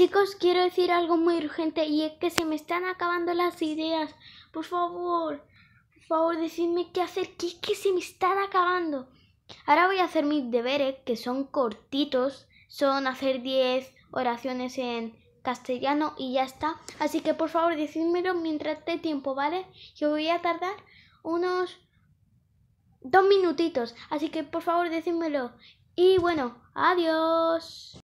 Chicos, quiero decir algo muy urgente y es que se me están acabando las ideas. Por favor, por favor, decidme qué hacer, que es que se me están acabando. Ahora voy a hacer mis deberes, que son cortitos. Son hacer 10 oraciones en castellano y ya está. Así que por favor, decídmelo mientras te tiempo, ¿vale? Yo voy a tardar unos dos minutitos. Así que por favor, decídmelo. Y bueno, adiós.